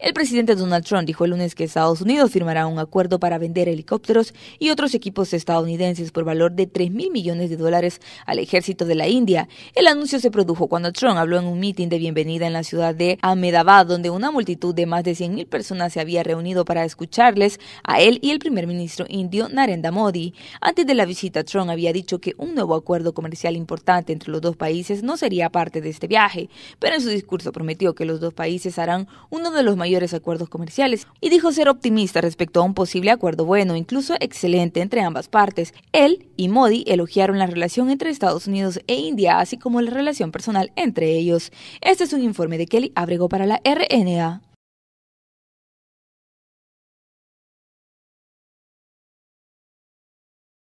El presidente Donald Trump dijo el lunes que Estados Unidos firmará un acuerdo para vender helicópteros y otros equipos estadounidenses por valor de 3 mil millones de dólares al ejército de la India. El anuncio se produjo cuando Trump habló en un mitin de bienvenida en la ciudad de Ahmedabad, donde una multitud de más de 100 mil personas se había reunido para escucharles a él y el primer ministro indio Narendra Modi. Antes de la visita, Trump había dicho que un nuevo acuerdo comercial importante entre los dos países no sería parte de este viaje, pero en su discurso prometió que los dos países harán uno de los mayores acuerdos comerciales y dijo ser optimista respecto a un posible acuerdo bueno, incluso excelente entre ambas partes. Él y Modi elogiaron la relación entre Estados Unidos e India, así como la relación personal entre ellos. Este es un informe de Kelly Abrego para la RNA.